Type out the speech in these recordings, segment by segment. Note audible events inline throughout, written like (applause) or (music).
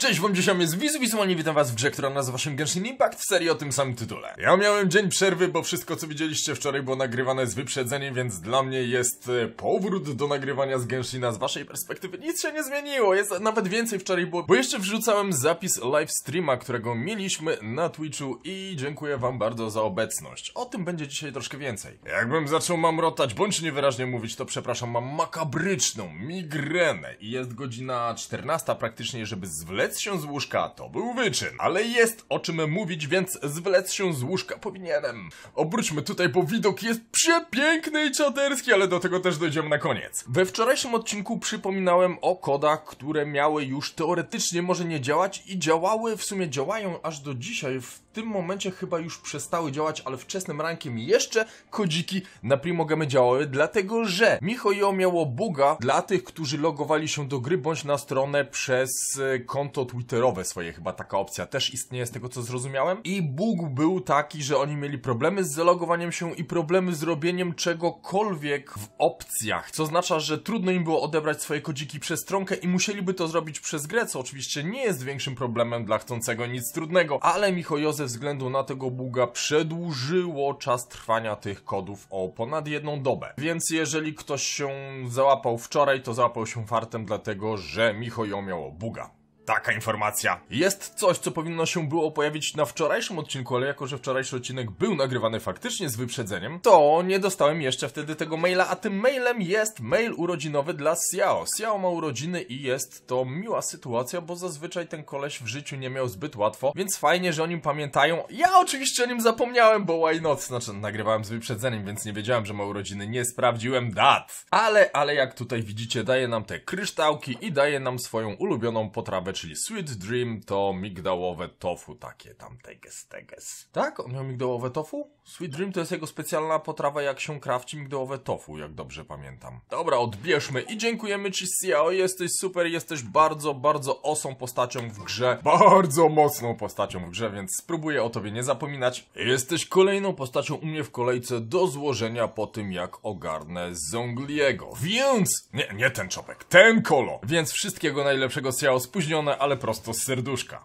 Cześć, wam dzisiaj jest Wizu Wizualnie, witam was w grze, która nazywa się Genshin Impact w serii o tym samym tytule. Ja miałem dzień przerwy, bo wszystko co widzieliście wczoraj było nagrywane z wyprzedzeniem, więc dla mnie jest e, powrót do nagrywania z Genshina z waszej perspektywy. Nic się nie zmieniło, jest nawet więcej wczoraj było, bo jeszcze wrzucałem zapis live streama, którego mieliśmy na Twitchu i dziękuję wam bardzo za obecność. O tym będzie dzisiaj troszkę więcej. Jakbym zaczął mamrotać bądź niewyraźnie mówić, to przepraszam, mam makabryczną migrenę i jest godzina 14 praktycznie, żeby zwlec Zwlec się z łóżka to był wyczyn, ale jest o czym mówić, więc zwlec się z łóżka powinienem. Obróćmy tutaj, bo widok jest przepiękny i czaderski, ale do tego też dojdziemy na koniec. We wczorajszym odcinku przypominałem o kodach, które miały już teoretycznie może nie działać i działały, w sumie działają aż do dzisiaj w tym momencie chyba już przestały działać, ale wczesnym rankiem jeszcze kodziki na Primogamy działały, dlatego że Michojo miało buga dla tych, którzy logowali się do gry bądź na stronę przez e, konto twitterowe swoje, chyba taka opcja też istnieje z tego co zrozumiałem. I bug był taki, że oni mieli problemy z zalogowaniem się i problemy z robieniem czegokolwiek w opcjach, co oznacza, że trudno im było odebrać swoje kodziki przez stronkę i musieliby to zrobić przez grę, co oczywiście nie jest większym problemem dla chcącego nic trudnego, ale Michojo ze względu na tego buga przedłużyło czas trwania tych kodów o ponad jedną dobę. Więc jeżeli ktoś się załapał wczoraj, to załapał się fartem, dlatego że Micho ją miało buga. Taka informacja. Jest coś, co powinno się było pojawić na wczorajszym odcinku, ale jako, że wczorajszy odcinek był nagrywany faktycznie z wyprzedzeniem, to nie dostałem jeszcze wtedy tego maila, a tym mailem jest mail urodzinowy dla Xiao. Xiao ma urodziny i jest to miła sytuacja, bo zazwyczaj ten koleś w życiu nie miał zbyt łatwo, więc fajnie, że o nim pamiętają. Ja oczywiście o nim zapomniałem, bo why not? Znaczy, nagrywałem z wyprzedzeniem, więc nie wiedziałem, że ma urodziny. Nie sprawdziłem dat. Ale, ale jak tutaj widzicie, daje nam te kryształki i daje nam swoją ulubioną potrawę, czyli Sweet Dream to migdałowe tofu, takie tam teges, teges. Tak? On miał migdałowe tofu? Sweet Dream to jest jego specjalna potrawa, jak się krawci migdałowe tofu, jak dobrze pamiętam. Dobra, odbierzmy i dziękujemy ci, Ciao! Jesteś super, jesteś bardzo, bardzo osą postacią w grze. Bardzo mocną postacią w grze, więc spróbuję o tobie nie zapominać. Jesteś kolejną postacią u mnie w kolejce do złożenia po tym, jak ogarnę Zongliego. Więc... Nie, nie ten czopek, ten kolo. Więc wszystkiego najlepszego, Ciao, Spóźnione, ale prosto z serduszka.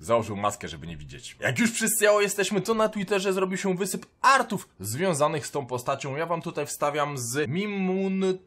Założył maskę, żeby nie widzieć. Jak już wszyscy jesteśmy, to na Twitterze zrobił się wysyp artów związanych z tą postacią. Ja wam tutaj wstawiam z Mimun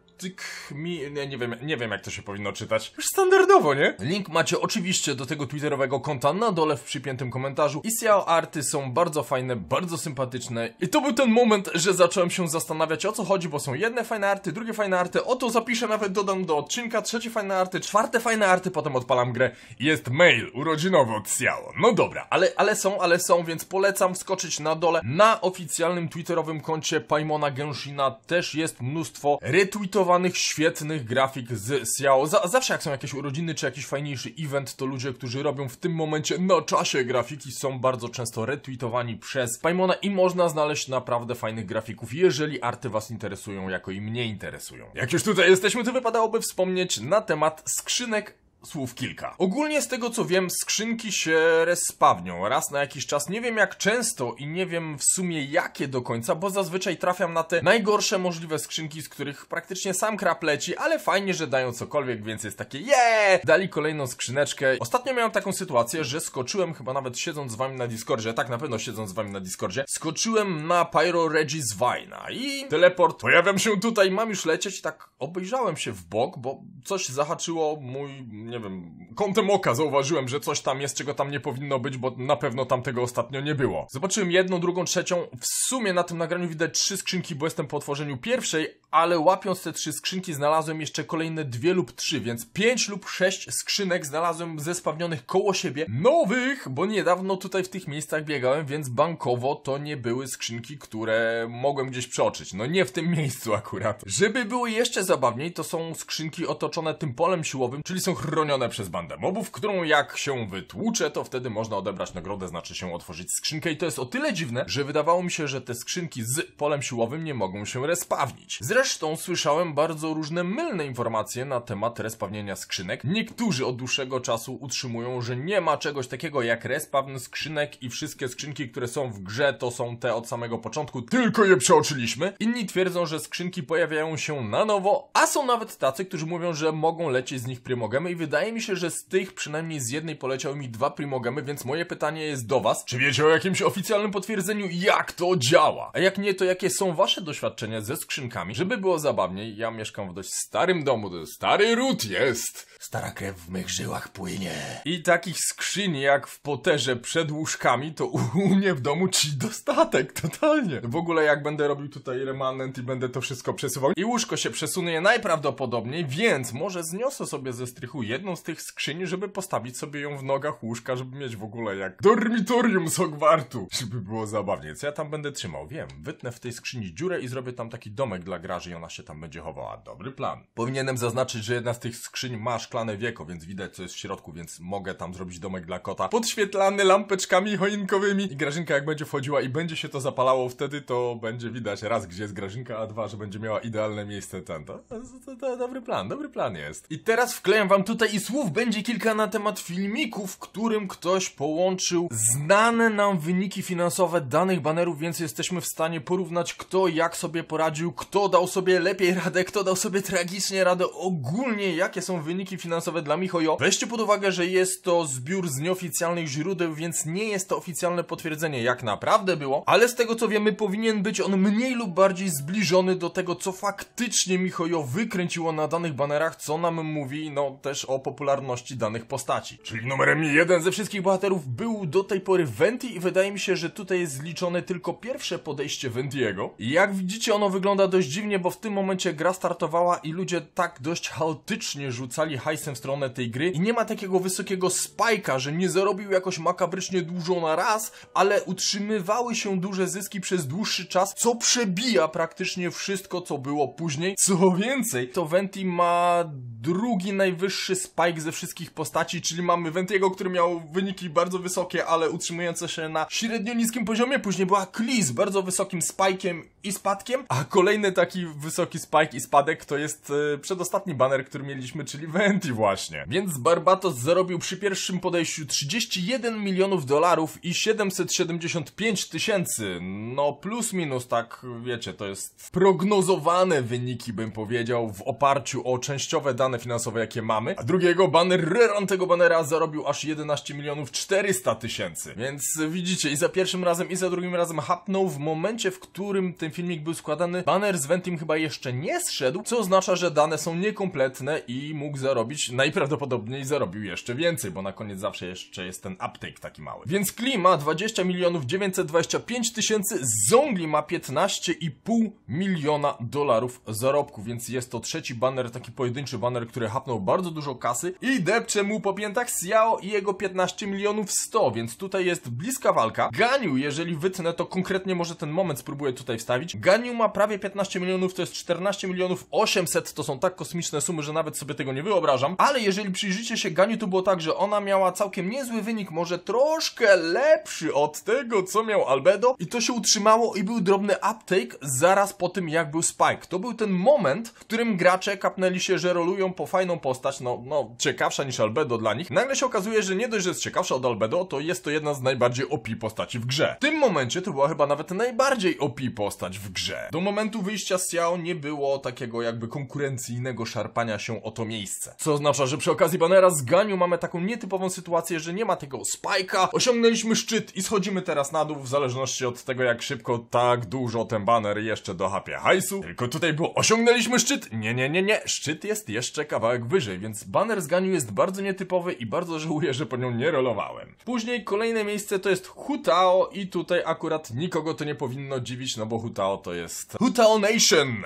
mi Ja nie wiem, nie wiem jak to się powinno czytać. Już standardowo, nie? Link macie oczywiście do tego twitterowego konta na dole w przypiętym komentarzu. I SEO arty są bardzo fajne, bardzo sympatyczne. I to był ten moment, że zacząłem się zastanawiać o co chodzi, bo są jedne fajne arty, drugie fajne arty, o to zapiszę nawet, dodam do odcinka, trzecie fajne arty, czwarte fajne arty, potem odpalam grę. Jest mail urodzinowy od SEO. No dobra, ale, ale są, ale są, więc polecam wskoczyć na dole. Na oficjalnym twitterowym koncie Paimona Genshina też jest mnóstwo retweetowanych świetnych grafik z Xiao. zawsze jak są jakieś urodziny czy jakiś fajniejszy event, to ludzie, którzy robią w tym momencie na czasie grafiki są bardzo często retweetowani przez Paimona i można znaleźć naprawdę fajnych grafików, jeżeli arty was interesują, jako i mnie interesują. Jak już tutaj jesteśmy, to wypadałoby wspomnieć na temat skrzynek słów kilka. Ogólnie z tego co wiem, skrzynki się respawnią raz na jakiś czas. Nie wiem jak często i nie wiem w sumie jakie do końca, bo zazwyczaj trafiam na te najgorsze możliwe skrzynki, z których praktycznie sam krap leci, ale fajnie, że dają cokolwiek, więc jest takie jeee! Dali kolejną skrzyneczkę. Ostatnio miałem taką sytuację, że skoczyłem chyba nawet siedząc z wami na Discordzie, tak na pewno siedząc z wami na Discordzie, skoczyłem na Pyro Regis Vina i teleport, pojawiam się tutaj, mam już lecieć i tak obejrzałem się w bok, bo coś zahaczyło mój nie wiem, kątem oka zauważyłem, że coś tam jest, czego tam nie powinno być, bo na pewno tam tego ostatnio nie było. Zobaczyłem jedną, drugą, trzecią. W sumie na tym nagraniu widać trzy skrzynki, bo jestem po otworzeniu pierwszej, ale łapiąc te trzy skrzynki znalazłem jeszcze kolejne dwie lub trzy, więc pięć lub sześć skrzynek znalazłem zespawnionych koło siebie, nowych, bo niedawno tutaj w tych miejscach biegałem, więc bankowo to nie były skrzynki, które mogłem gdzieś przeoczyć. No nie w tym (laughs) miejscu akurat. Żeby były jeszcze zabawniej, to są skrzynki otoczone tym polem siłowym, czyli są chronione chronione przez bandę mobów, którą jak się wytłucze, to wtedy można odebrać nagrodę, znaczy się otworzyć skrzynkę i to jest o tyle dziwne, że wydawało mi się, że te skrzynki z polem siłowym nie mogą się respawnić. Zresztą słyszałem bardzo różne mylne informacje na temat respawnienia skrzynek. Niektórzy od dłuższego czasu utrzymują, że nie ma czegoś takiego jak respawn skrzynek i wszystkie skrzynki, które są w grze, to są te od samego początku, tylko je przeoczyliśmy. Inni twierdzą, że skrzynki pojawiają się na nowo, a są nawet tacy, którzy mówią, że mogą lecieć z nich prymogemy i wydają wydaje mi się, że z tych przynajmniej z jednej poleciały mi dwa primogemy, więc moje pytanie jest do was. Czy wiecie o jakimś oficjalnym potwierdzeniu, jak to działa? A jak nie, to jakie są wasze doświadczenia ze skrzynkami? Żeby było zabawniej, ja mieszkam w dość starym domu, to stary ród jest. Stara krew w mych żyłach płynie. I takich skrzyni jak w poterze przed łóżkami, to u mnie w domu ci dostatek, totalnie. W ogóle jak będę robił tutaj remanent i będę to wszystko przesuwał i łóżko się przesunie najprawdopodobniej, więc może zniosę sobie ze strychu jedno jedną z tych skrzyni, żeby postawić sobie ją w nogach łóżka, żeby mieć w ogóle jak dormitorium z Hogwartu, żeby było zabawnie. Co ja tam będę trzymał, wiem, wytnę w tej skrzyni dziurę i zrobię tam taki domek dla graży i ona się tam będzie chowała. Dobry plan. Powinienem zaznaczyć, że jedna z tych skrzyń ma szklane wieko, więc widać co jest w środku, więc mogę tam zrobić domek dla kota. Podświetlany lampeczkami choinkowymi i Grażynka jak będzie wchodziła i będzie się to zapalało wtedy, to będzie widać raz, gdzie jest Grażynka, a dwa, że będzie miała idealne miejsce ten. To, to, to, to dobry plan, dobry plan jest. I teraz wklejam wam tutaj i słów będzie kilka na temat filmiku, w którym ktoś połączył znane nam wyniki finansowe danych banerów, więc jesteśmy w stanie porównać kto jak sobie poradził, kto dał sobie lepiej radę, kto dał sobie tragicznie radę, ogólnie jakie są wyniki finansowe dla Michojo. Weźcie pod uwagę, że jest to zbiór z nieoficjalnych źródeł, więc nie jest to oficjalne potwierdzenie jak naprawdę było, ale z tego co wiemy powinien być on mniej lub bardziej zbliżony do tego co faktycznie Michojo wykręciło na danych banerach, co nam mówi no też o popularności danych postaci. Czyli numerem jeden ze wszystkich bohaterów był do tej pory Venti i wydaje mi się, że tutaj jest zliczone tylko pierwsze podejście Ventiego. I jak widzicie ono wygląda dość dziwnie, bo w tym momencie gra startowała i ludzie tak dość chaotycznie rzucali hajsem w stronę tej gry i nie ma takiego wysokiego spajka, że nie zarobił jakoś makabrycznie dużo na raz, ale utrzymywały się duże zyski przez dłuższy czas, co przebija praktycznie wszystko, co było później. Co więcej, to Venti ma drugi najwyższy Spike ze wszystkich postaci, czyli mamy Ventiego, który miał wyniki bardzo wysokie, ale utrzymujące się na średnio niskim poziomie. Później była Klee z bardzo wysokim spike'em i spadkiem, a kolejny taki wysoki spike i spadek to jest e, przedostatni banner, który mieliśmy, czyli Venti właśnie. Więc Barbatos zarobił przy pierwszym podejściu 31 milionów dolarów i 775 tysięcy. No plus minus, tak wiecie, to jest prognozowane wyniki, bym powiedział, w oparciu o częściowe dane finansowe, jakie mamy. A drugiego baner rerun tego banera zarobił aż 11 milionów 400 tysięcy. Więc widzicie, i za pierwszym razem, i za drugim razem hapnął w momencie, w którym ten filmik był składany. Banner z Ventim chyba jeszcze nie zszedł, co oznacza, że dane są niekompletne i mógł zarobić, najprawdopodobniej zarobił jeszcze więcej, bo na koniec zawsze jeszcze jest ten uptake taki mały. Więc klima 20 milionów 925 tysięcy, Zongli ma 15,5 miliona dolarów zarobku, więc jest to trzeci banner, taki pojedynczy banner, który hapnął bardzo dużo kasy i depcze mu po piętach Xiao i jego 15 milionów 100, więc tutaj jest bliska walka. Ganiu, jeżeli wytnę, to konkretnie może ten moment spróbuję tutaj wstawić. Ganiu ma prawie 15 milionów, to jest 14 milionów 800, to są tak kosmiczne sumy, że nawet sobie tego nie wyobrażam, ale jeżeli przyjrzycie się Ganiu, to było tak, że ona miała całkiem niezły wynik, może troszkę lepszy od tego, co miał Albedo i to się utrzymało i był drobny uptake zaraz po tym, jak był Spike. To był ten moment, w którym gracze kapnęli się, że rolują po fajną postać, no no, ciekawsza niż Albedo dla nich, nagle się okazuje, że nie dość, że jest ciekawsza od Albedo, to jest to jedna z najbardziej OP postaci w grze. W tym momencie to była chyba nawet najbardziej OP postać w grze. Do momentu wyjścia z Xiao nie było takiego jakby konkurencyjnego szarpania się o to miejsce. Co oznacza, że przy okazji banera z Ganiu mamy taką nietypową sytuację, że nie ma tego spajka, osiągnęliśmy szczyt i schodzimy teraz na dół w zależności od tego jak szybko tak dużo ten baner jeszcze dochapia hajsu. Tylko tutaj było osiągnęliśmy szczyt, nie, nie, nie, nie, szczyt jest jeszcze kawałek wyżej, więc banera Banner z Ganiu jest bardzo nietypowy i bardzo żałuję, że po nią nie rolowałem. Później kolejne miejsce to jest Hutao i tutaj akurat nikogo to nie powinno dziwić, no bo Hutao to jest Hutao Nation!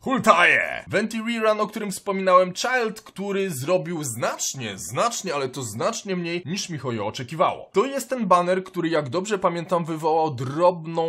Hultaje! Venti Rerun, o którym wspominałem, Child, który zrobił znacznie, znacznie, ale to znacznie mniej niż michoje oczekiwało. To jest ten banner, który jak dobrze pamiętam wywołał drobną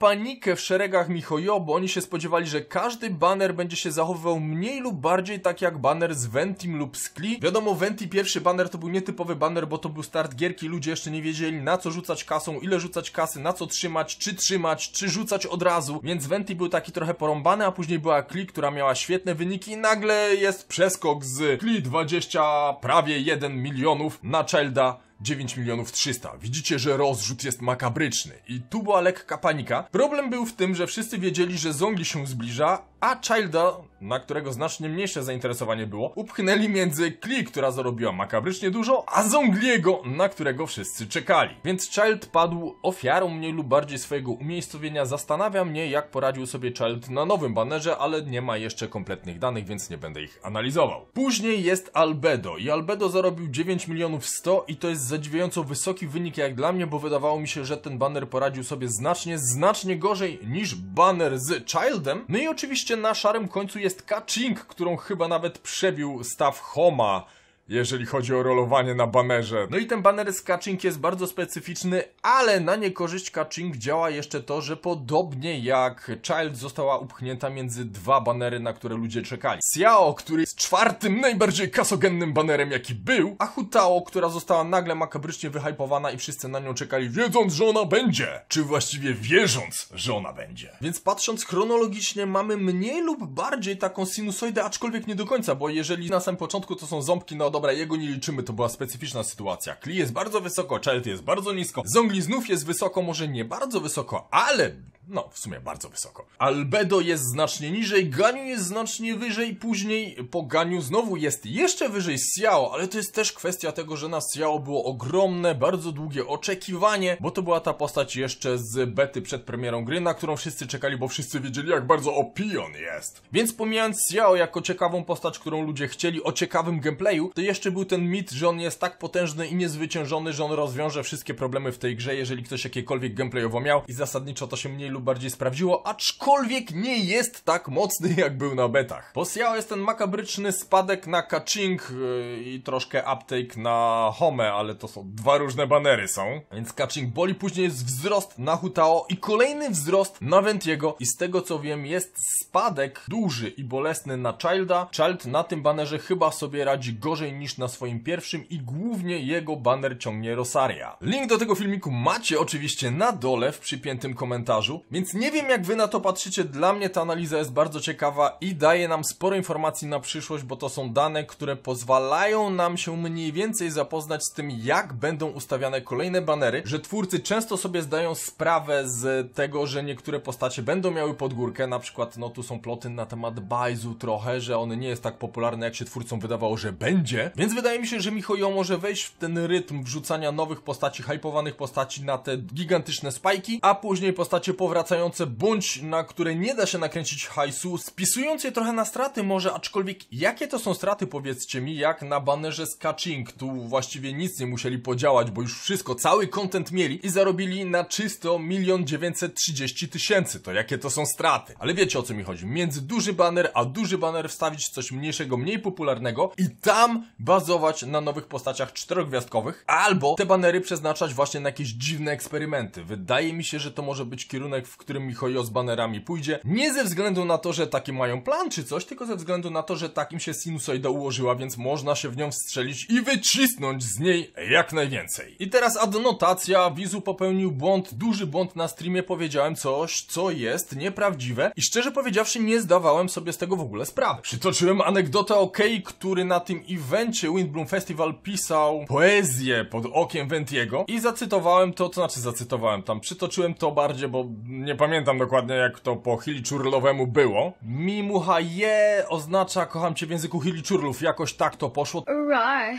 panikę w szeregach Michojo, bo oni się spodziewali, że każdy baner będzie się zachowywał mniej lub bardziej tak jak baner z Ventim lub Skli. Wiadomo, Venti pierwszy baner to był nietypowy baner, bo to był start gierki, ludzie jeszcze nie wiedzieli na co rzucać kasą, ile rzucać kasy, na co trzymać, czy trzymać, czy rzucać od razu, więc Venti był taki trochę porąbany, a później była Kli, która miała świetne wyniki i nagle jest przeskok z Kli 20 prawie 1 milionów na Chelda 9 milionów 300. Widzicie, że rozrzut jest makabryczny. I tu była lekka panika. Problem był w tym, że wszyscy wiedzieli, że Zongli się zbliża, a Childa na którego znacznie mniejsze zainteresowanie było, upchnęli między Kli, która zarobiła makabrycznie dużo, a Zongliego, na którego wszyscy czekali. Więc Child padł ofiarą mniej lub bardziej swojego umiejscowienia. Zastanawia mnie, jak poradził sobie Child na nowym banerze, ale nie ma jeszcze kompletnych danych, więc nie będę ich analizował. Później jest Albedo i Albedo zarobił 9 milionów 100 i to jest zadziwiająco wysoki wynik jak dla mnie, bo wydawało mi się, że ten baner poradził sobie znacznie, znacznie gorzej niż baner z Childem. No i oczywiście na szarym końcu jest jest kaching, którą chyba nawet przebił staw Homa jeżeli chodzi o rolowanie na banerze. No i ten baner z Kaczynk jest bardzo specyficzny, ale na niekorzyść Kaczynk działa jeszcze to, że podobnie jak Child została upchnięta między dwa banery, na które ludzie czekali. Xiao, który jest czwartym najbardziej kasogennym banerem jaki był, a Hutao, która została nagle makabrycznie wyhypowana i wszyscy na nią czekali wiedząc, że ona będzie. Czy właściwie wierząc, że ona będzie. Więc patrząc chronologicznie mamy mniej lub bardziej taką sinusoidę, aczkolwiek nie do końca, bo jeżeli na samym początku to są ząbki na no dobra, jego nie liczymy, to była specyficzna sytuacja. Kli jest bardzo wysoko, Chelt jest bardzo nisko, Zongli znów jest wysoko, może nie bardzo wysoko, ale no w sumie bardzo wysoko. Albedo jest znacznie niżej, Ganiu jest znacznie wyżej, później po Ganiu znowu jest jeszcze wyżej Xiao, ale to jest też kwestia tego, że na Xiao było ogromne, bardzo długie oczekiwanie, bo to była ta postać jeszcze z bety przed premierą gry, na którą wszyscy czekali, bo wszyscy wiedzieli jak bardzo opion jest. Więc pomijając Xiao jako ciekawą postać, którą ludzie chcieli, o ciekawym gameplayu, to jeszcze był ten mit, że on jest tak potężny i niezwyciężony, że on rozwiąże wszystkie problemy w tej grze, jeżeli ktoś jakiekolwiek gameplayowo miał i zasadniczo to się mniej lub lub bardziej sprawdziło, aczkolwiek nie jest tak mocny (laughs) jak był na betach. Posjał jest ten makabryczny spadek na Kaching y, i troszkę uptake na Home, ale to są dwa różne banery są. Więc Kaching boli, później jest wzrost na Hutao i kolejny wzrost na Ventiego i z tego co wiem jest spadek duży i bolesny na Childa. Child na tym banerze chyba sobie radzi gorzej niż na swoim pierwszym i głównie jego baner ciągnie Rosaria. Link do tego filmiku macie oczywiście na dole w przypiętym komentarzu. Więc nie wiem jak wy na to patrzycie, dla mnie ta analiza jest bardzo ciekawa i daje nam sporo informacji na przyszłość, bo to są dane, które pozwalają nam się mniej więcej zapoznać z tym, jak będą ustawiane kolejne banery, że twórcy często sobie zdają sprawę z tego, że niektóre postacie będą miały podgórkę, na przykład no tu są ploty na temat Bajzu trochę, że on nie jest tak popularny jak się twórcom wydawało, że będzie, więc wydaje mi się, że Michio może wejść w ten rytm wrzucania nowych postaci, hypowanych postaci na te gigantyczne spajki, a później postacie po wracające bądź na które nie da się nakręcić hajsu, spisując je trochę na straty może, aczkolwiek jakie to są straty powiedzcie mi, jak na banerze z Kaching, tu właściwie nic nie musieli podziałać, bo już wszystko, cały content mieli i zarobili na czysto 1 930 tysięcy, to jakie to są straty. Ale wiecie o co mi chodzi, między duży baner a duży baner wstawić coś mniejszego, mniej popularnego i tam bazować na nowych postaciach czterogwiazdkowych, albo te banery przeznaczać właśnie na jakieś dziwne eksperymenty. Wydaje mi się, że to może być kierunek odcinek, w którym michojo z banerami pójdzie. Nie ze względu na to, że taki mają plan czy coś, tylko ze względu na to, że takim się sinusoida ułożyła, więc można się w nią wstrzelić i wycisnąć z niej jak najwięcej. I teraz adnotacja. Wizu popełnił błąd, duży błąd na streamie. Powiedziałem coś, co jest nieprawdziwe i szczerze powiedziawszy nie zdawałem sobie z tego w ogóle sprawy. Przytoczyłem anegdotę o Kay, który na tym evencie Windbloom Festival pisał poezję pod okiem Ventiego i zacytowałem to, to znaczy zacytowałem tam, przytoczyłem to bardziej, bo nie pamiętam dokładnie jak to po hiliczurlowemu było. Mimucha je oznacza kocham cię w języku hiliczurlów, jakoś tak to poszło. Roar.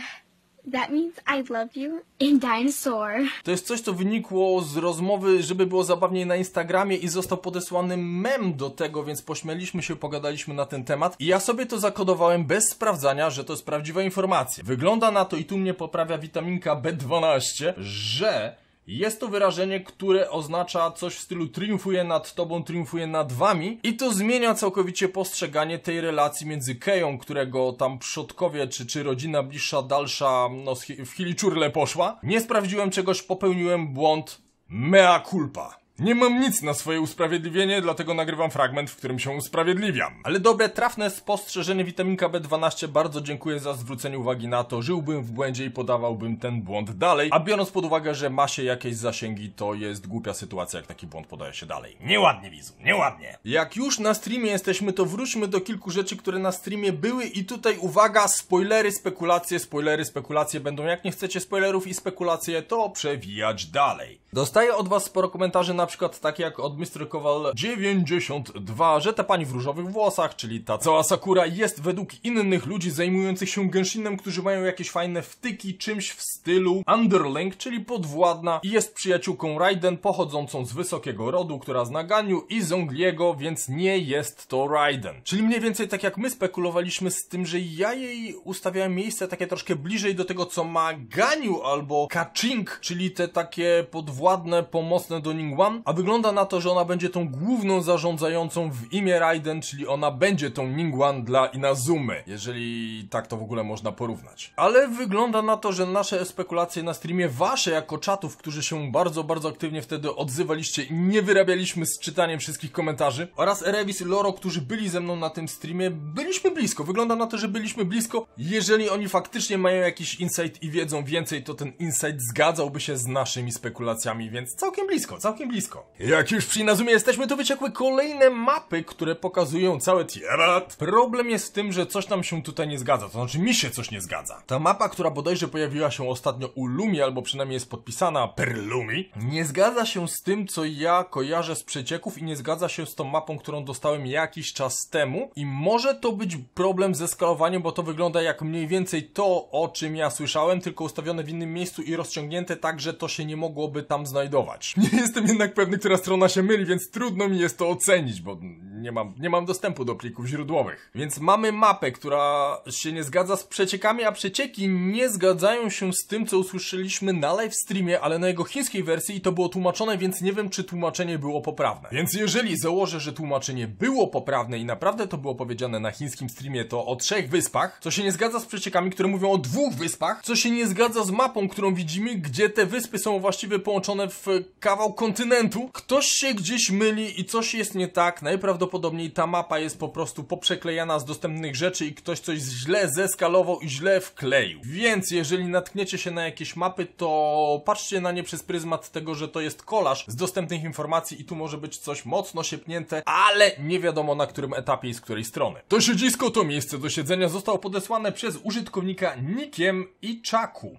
That means I love you in dinosaur. To jest coś, co wynikło z rozmowy, żeby było zabawniej na Instagramie i został podesłany mem do tego, więc pośmieliśmy się, pogadaliśmy na ten temat i ja sobie to zakodowałem bez sprawdzania, że to jest prawdziwa informacja. Wygląda na to i tu mnie poprawia witaminka B12, że jest to wyrażenie, które oznacza coś w stylu triumfuje nad tobą, triumfuje nad wami i to zmienia całkowicie postrzeganie tej relacji między Keją, którego tam przodkowie czy, czy rodzina bliższa, dalsza no, w czurle poszła. Nie sprawdziłem czegoś, popełniłem błąd, mea culpa. Nie mam nic na swoje usprawiedliwienie, dlatego nagrywam fragment, w którym się usprawiedliwiam. Ale dobre, trafne spostrzeżenie witaminka B12 bardzo dziękuję za zwrócenie uwagi na to. Żyłbym w błędzie i podawałbym ten błąd dalej. A biorąc pod uwagę, że ma się jakieś zasięgi, to jest głupia sytuacja, jak taki błąd podaje się dalej. Nieładnie, Wizu, nieładnie. Jak już na streamie jesteśmy, to wróćmy do kilku rzeczy, które na streamie były i tutaj uwaga, spoilery, spekulacje, spoilery, spekulacje będą. Jak nie chcecie spoilerów i spekulacje, to przewijać dalej. Dostaję od was sporo komentarzy na przykład tak jak od Mr. Kowal 92, że ta pani w różowych włosach, czyli ta cała Sakura jest według innych ludzi zajmujących się Genshinem, którzy mają jakieś fajne wtyki, czymś w stylu underling, czyli podwładna i jest przyjaciółką Raiden pochodzącą z wysokiego rodu, która zna i Zongliego, więc nie jest to Raiden. Czyli mniej więcej tak jak my spekulowaliśmy z tym, że ja jej ustawiałem miejsce takie troszkę bliżej do tego, co ma Ganiu albo Kaching, czyli te takie podwładne, pomocne do one a wygląda na to, że ona będzie tą główną zarządzającą w imię Raiden, czyli ona będzie tą Ningguan dla Inazumy, jeżeli tak to w ogóle można porównać. Ale wygląda na to, że nasze spekulacje na streamie, wasze jako czatów, którzy się bardzo, bardzo aktywnie wtedy odzywaliście i nie wyrabialiśmy z czytaniem wszystkich komentarzy, oraz Erevis i Loro, którzy byli ze mną na tym streamie, byliśmy blisko. Wygląda na to, że byliśmy blisko. Jeżeli oni faktycznie mają jakiś insight i wiedzą więcej, to ten insight zgadzałby się z naszymi spekulacjami, więc całkiem blisko, całkiem blisko blisko. Jak już przy Inazumie jesteśmy, to wyciekły kolejne mapy, które pokazują całe Tierat. Problem jest w tym, że coś nam się tutaj nie zgadza, to znaczy mi się coś nie zgadza. Ta mapa, która bodajże pojawiła się ostatnio u Lumi, albo przynajmniej jest podpisana per Lumi, nie zgadza się z tym, co ja kojarzę z przecieków i nie zgadza się z tą mapą, którą dostałem jakiś czas temu i może to być problem ze skalowaniem, bo to wygląda jak mniej więcej to, o czym ja słyszałem, tylko ustawione w innym miejscu i rozciągnięte tak, że to się nie mogłoby tam znajdować. (laughs) Nie jestem jednak pewny, która strona się myli, więc trudno mi jest to ocenić, bo nie mam, nie mam dostępu do plików źródłowych. Więc mamy mapę, która się nie zgadza z przeciekami, a przecieki nie zgadzają się z tym, co usłyszeliśmy na live streamie, ale na jego chińskiej wersji i to było tłumaczone, więc nie wiem, czy tłumaczenie było poprawne. Więc jeżeli założę, że tłumaczenie było poprawne i naprawdę to było powiedziane na chińskim streamie, to o trzech wyspach, co się nie zgadza z przeciekami, które mówią o dwóch wyspach, co się nie zgadza z mapą, którą widzimy, gdzie te wyspy są właściwie połączone w kawał kontynentu, ktoś się gdzieś myli i coś jest nie tak, najprawdopodobniej najprawdopodobniej ta mapa jest po prostu poprzeklejana z dostępnych rzeczy i ktoś coś źle zeskalował i źle wkleił. Więc jeżeli natkniecie się na jakieś mapy, to patrzcie na nie przez pryzmat tego, że to jest kolaż z dostępnych informacji i tu może być coś mocno siepnięte, ale nie wiadomo na którym etapie i z której strony. To siedzisko, to miejsce do siedzenia zostało podesłane przez użytkownika Nikiem i Czaku.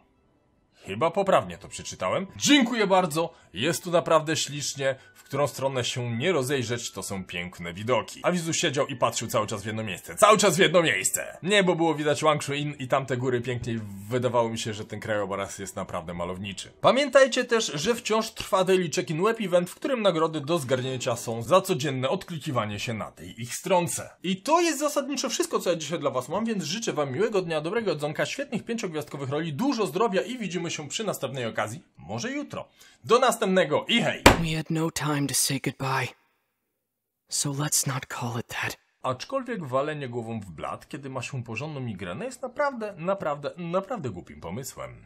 Chyba poprawnie to przeczytałem. Dziękuję bardzo, jest tu naprawdę ślicznie, w którą stronę się nie rozejrzeć, to są piękne widoki. A Wizu siedział i patrzył cały czas w jedno miejsce. Cały czas w jedno miejsce! Nie, bo było widać Wangshuin i tamte góry piękniej. Wydawało mi się, że ten krajobraz jest naprawdę malowniczy. Pamiętajcie też, że wciąż trwa daily check-in web event, w którym nagrody do zgarnięcia są za codzienne odklikiwanie się na tej ich stronce. I to jest zasadniczo wszystko, co ja dzisiaj dla was mam, więc życzę wam miłego dnia, dobrego odzonka, świetnych pięciogwiazdkowych roli, dużo zdrowia i widzimy się się przy następnej okazji, może jutro. Do następnego i hej! We had no time to say goodbye. So let's not call it that. Aczkolwiek walenie głową w blat, kiedy ma się porządną migrenę jest naprawdę, naprawdę, naprawdę głupim pomysłem.